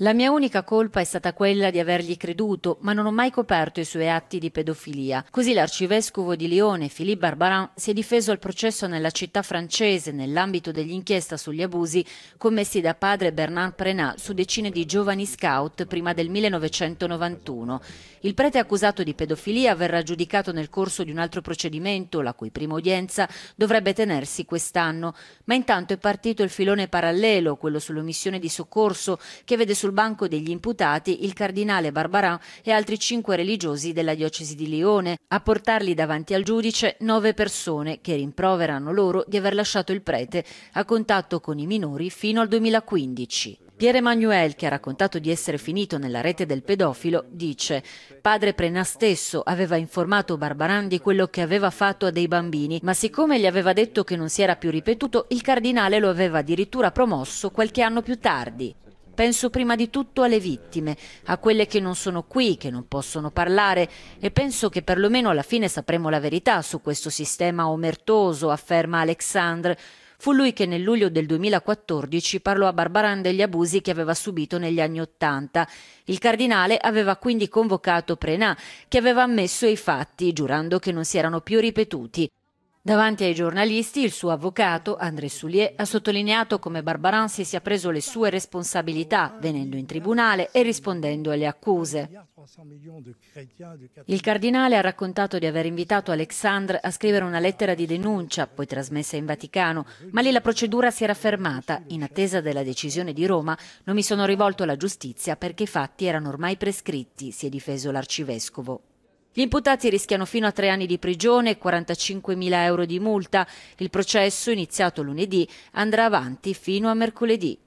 La mia unica colpa è stata quella di avergli creduto, ma non ho mai coperto i suoi atti di pedofilia. Così l'arcivescovo di Lione, Philippe Barbarin, si è difeso al processo nella città francese nell'ambito dell'inchiesta sugli abusi commessi da padre Bernard Prenat su decine di giovani scout prima del 1991. Il prete accusato di pedofilia verrà giudicato nel corso di un altro procedimento, la cui prima udienza dovrebbe tenersi quest'anno, ma intanto è partito il filone parallelo, quello sull'omissione di soccorso, che vede su sul banco degli imputati il cardinale Barbaran e altri cinque religiosi della diocesi di Lione, a portarli davanti al giudice nove persone che rimproverano loro di aver lasciato il prete a contatto con i minori fino al 2015. Pierre Emmanuel, che ha raccontato di essere finito nella rete del pedofilo, dice Padre Prena stesso aveva informato Barbaran di quello che aveva fatto a dei bambini, ma siccome gli aveva detto che non si era più ripetuto, il cardinale lo aveva addirittura promosso qualche anno più tardi. Penso prima di tutto alle vittime, a quelle che non sono qui, che non possono parlare e penso che perlomeno alla fine sapremo la verità su questo sistema omertoso, afferma Alexandre. Fu lui che nel luglio del 2014 parlò a Barbaran degli abusi che aveva subito negli anni Ottanta. Il cardinale aveva quindi convocato Prenat, che aveva ammesso i fatti, giurando che non si erano più ripetuti. Davanti ai giornalisti, il suo avvocato, André Soulier, ha sottolineato come Barbaran si sia preso le sue responsabilità, venendo in tribunale e rispondendo alle accuse. Il cardinale ha raccontato di aver invitato Alexandre a scrivere una lettera di denuncia, poi trasmessa in Vaticano, ma lì la procedura si era fermata. In attesa della decisione di Roma, non mi sono rivolto alla giustizia perché i fatti erano ormai prescritti, si è difeso l'arcivescovo. Gli imputati rischiano fino a tre anni di prigione e 45.000 euro di multa. Il processo, iniziato lunedì, andrà avanti fino a mercoledì.